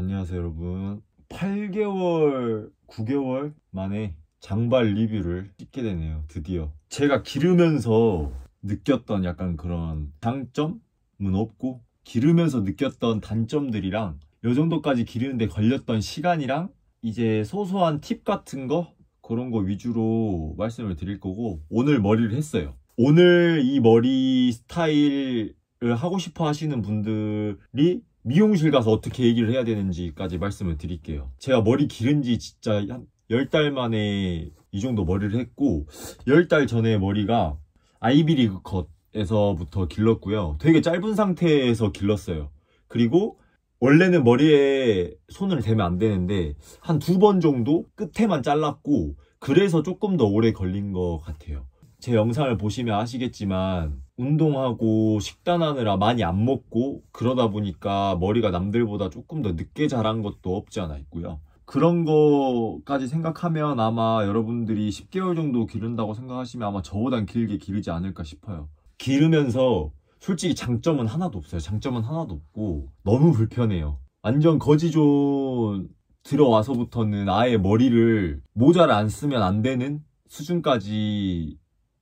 안녕하세요 여러분 8개월 9개월 만에 장발 리뷰를 찍게 되네요 드디어 제가 기르면서 느꼈던 약간 그런 장점은 없고 기르면서 느꼈던 단점들이랑 요 정도까지 기르는데 걸렸던 시간이랑 이제 소소한 팁 같은 거 그런 거 위주로 말씀을 드릴 거고 오늘 머리를 했어요 오늘 이 머리 스타일을 하고 싶어 하시는 분들이 미용실 가서 어떻게 얘기를 해야 되는지까지 말씀을 드릴게요 제가 머리 기른 지 진짜 한 10달 만에 이 정도 머리를 했고 10달 전에 머리가 아이비리그 컷에서부터 길렀고요 되게 짧은 상태에서 길렀어요 그리고 원래는 머리에 손을 대면 안 되는데 한 두 번 정도 끝에만 잘랐고 그래서 조금 더 오래 걸린 것 같아요 제 영상을 보시면 아시겠지만 운동하고 식단하느라 많이 안 먹고 그러다 보니까 머리가 남들보다 조금 더 늦게 자란 것도 없지 않아 있고요. 그런 거까지 생각하면 아마 여러분들이 10개월 정도 기른다고 생각하시면 아마 저보단 길게 기르지 않을까 싶어요. 기르면서 솔직히 장점은 하나도 없어요. 장점은 하나도 없고 너무 불편해요. 완전 거지존 들어와서부터는 아예 머리를 모자를 안 쓰면 안 되는 수준까지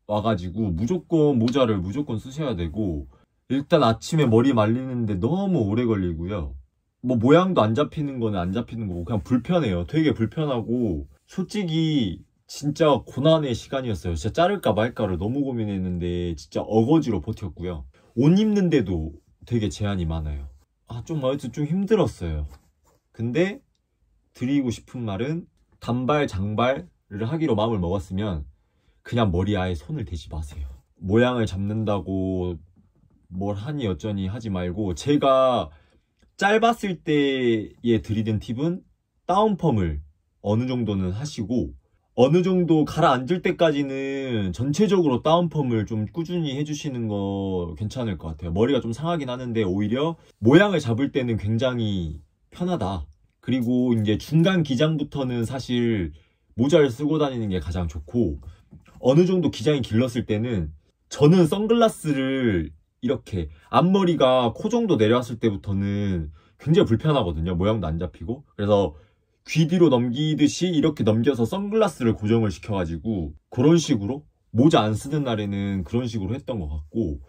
와가지고 무조건 모자를 무조건 쓰셔야 되고 일단 아침에 머리 말리는데 너무 오래 걸리고요 뭐 모양도 안 잡히는 거는 안 잡히는 거고 그냥 불편해요 되게 불편하고 솔직히 진짜 고난의 시간이었어요 진짜 자를까 말까를 너무 고민했는데 진짜 어거지로 버텼고요 옷 입는데도 되게 제한이 많아요 아좀 아무튼 좀 힘들었어요 근데 드리고 싶은 말은 단발 장발을 하기로 마음을 먹었으면 그냥 머리 아예 손을 대지 마세요 모양을 잡는다고 뭘 하니 어쩌니 하지 말고 제가 짧았을 때에 드리는 팁은 다운펌을 어느 정도는 하시고 어느 정도 가라앉을 때까지는 전체적으로 다운펌을 좀 꾸준히 해주시는 거 괜찮을 것 같아요. 머리가 좀 상하긴 하는데 오히려 모양을 잡을 때는 굉장히 편하다. 그리고 이제 중간 기장부터는 사실 모자를 쓰고 다니는 게 가장 좋고 어느 정도 기장이 길렀을 때는 저는 선글라스를 이렇게 앞머리가 코 정도 내려왔을 때부터는 굉장히 불편하거든요. 모양도 안 잡히고. 그래서 귀 뒤로 넘기듯이 이렇게 넘겨서 선글라스를 고정을 시켜가지고 그런 식으로 모자 안 쓰는 날에는 그런 식으로 했던 것 같고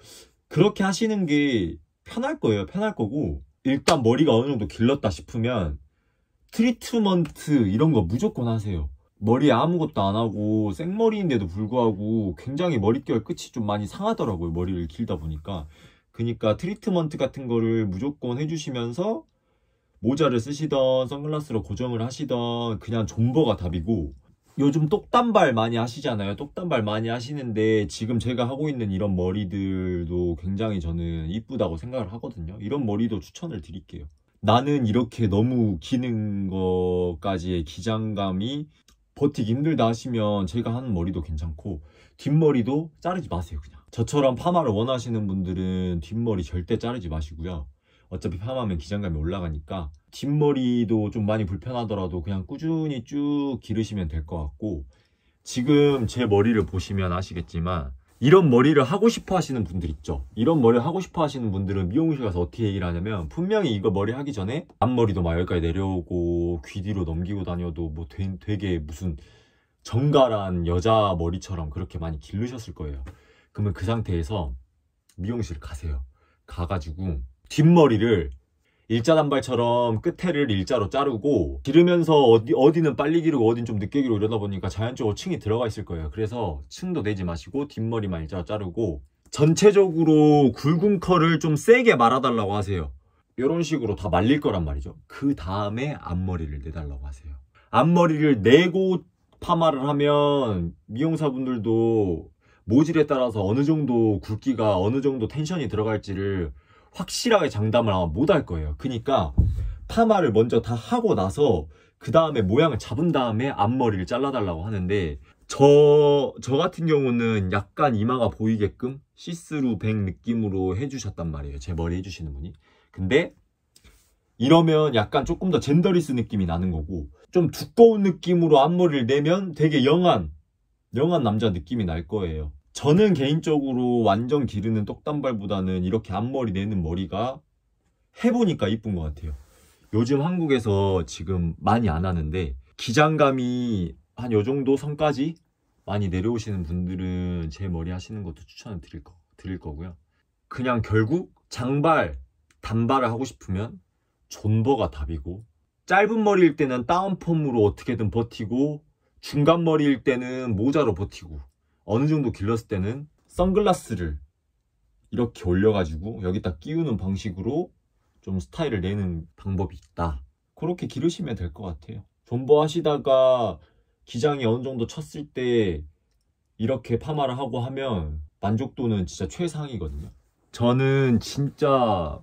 그렇게 하시는 게 편할 거예요. 편할 거고 일단 머리가 어느 정도 길렀다 싶으면 트리트먼트 이런 거 무조건 하세요. 머리에 아무것도 안 하고 생머리인데도 불구하고 굉장히 머릿결 끝이 좀 많이 상하더라고요. 머리를 길다 보니까. 그러니까 트리트먼트 같은 거를 무조건 해주시면서 모자를 쓰시던 선글라스로 고정을 하시던 그냥 존버가 답이고 요즘 똑단발 많이 하시잖아요. 똑단발 많이 하시는데 지금 제가 하고 있는 이런 머리들도 굉장히 저는 이쁘다고 생각을 하거든요. 이런 머리도 추천을 드릴게요. 나는 이렇게 너무 기는 것까지의 기장감이 버티기 힘들다 하시면 제가 하는 머리도 괜찮고 뒷머리도 자르지 마세요 그냥 저처럼 파마를 원하시는 분들은 뒷머리 절대 자르지 마시고요 어차피 파마하면 기장감이 올라가니까 뒷머리도 좀 많이 불편하더라도 그냥 꾸준히 쭉 기르시면 될 것 같고 지금 제 머리를 보시면 아시겠지만 이런 머리를 하고 싶어 하시는 분들 있죠 이런 머리를 하고 싶어 하시는 분들은 미용실 가서 어떻게 얘기를 하냐면 분명히 이거 머리 하기 전에 앞머리도 막 여기까지 내려오고 귀 뒤로 넘기고 다녀도 뭐 되게 무슨 정갈한 여자 머리처럼 그렇게 많이 길르셨을 거예요 그러면 그 상태에서 미용실 가세요 가가지고 뒷머리를 일자 단발처럼 끝에를 일자로 자르고 기르면서 어디, 어디는 빨리 기르고 어딘 좀 늦게 기르고 이러다 보니까 자연적으로 층이 들어가 있을 거예요 그래서 층도 내지 마시고 뒷머리만 일자로 자르고 전체적으로 굵은 컬을 좀 세게 말아달라고 하세요 이런 식으로 다 말릴 거란 말이죠 그 다음에 앞머리를 내달라고 하세요 앞머리를 내고 파마를 하면 미용사분들도 모질에 따라서 어느 정도 굵기가 어느 정도 텐션이 들어갈지를 확실하게 장담을 아마 못 할 거예요. 그러니까 파마를 먼저 다 하고 나서 그 다음에 모양을 잡은 다음에 앞머리를 잘라달라고 하는데 저, 저 같은 경우는 약간 이마가 보이게끔 시스루 백 느낌으로 해주셨단 말이에요. 제 머리 해주시는 분이. 근데 이러면 약간 조금 더 젠더리스 느낌이 나는 거고 좀 두꺼운 느낌으로 앞머리를 내면 되게 영한, 영한 남자 느낌이 날 거예요. 저는 개인적으로 완전 기르는 떡단발보다는 이렇게 앞머리 내는 머리가 해보니까 이쁜 것 같아요 요즘 한국에서 지금 많이 안 하는데 기장감이 한 요정도 선까지 많이 내려오시는 분들은 제 머리 하시는 것도 추천을 드릴, 거, 드릴 거고요 그냥 결국 장발, 단발을 하고 싶으면 존버가 답이고 짧은 머리일 때는 다운펌으로 어떻게든 버티고 중간 머리일 때는 모자로 버티고 어느 정도 길렀을 때는 선글라스를 이렇게 올려가지고 여기다 끼우는 방식으로 좀 스타일을 내는 방법이 있다 그렇게 기르시면 될 것 같아요 존버 하시다가 기장이 어느 정도 쳤을 때 이렇게 파마를 하고 하면 만족도는 진짜 최상이거든요 저는 진짜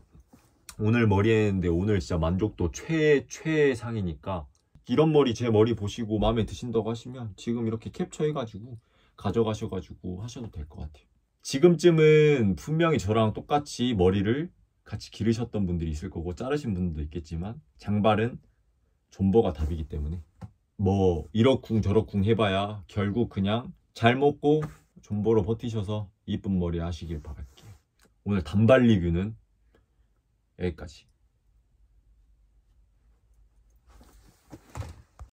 오늘 머리 했는데 오늘 진짜 만족도 최 최상이니까 이런 머리 제 머리 보시고 마음에 드신다고 하시면 지금 이렇게 캡처해가지고 가져가셔가지고 하셔도 될 것 같아요. 지금쯤은 분명히 저랑 똑같이 머리를 같이 기르셨던 분들이 있을 거고 자르신 분도 들 있겠지만 장발은 존버가 답이기 때문에 뭐이렇쿵저렇쿵 해봐야 결국 그냥 잘 먹고 존버로 버티셔서 이쁜 머리 하시길 바랄게요. 오늘 단발 리뷰는 여기까지.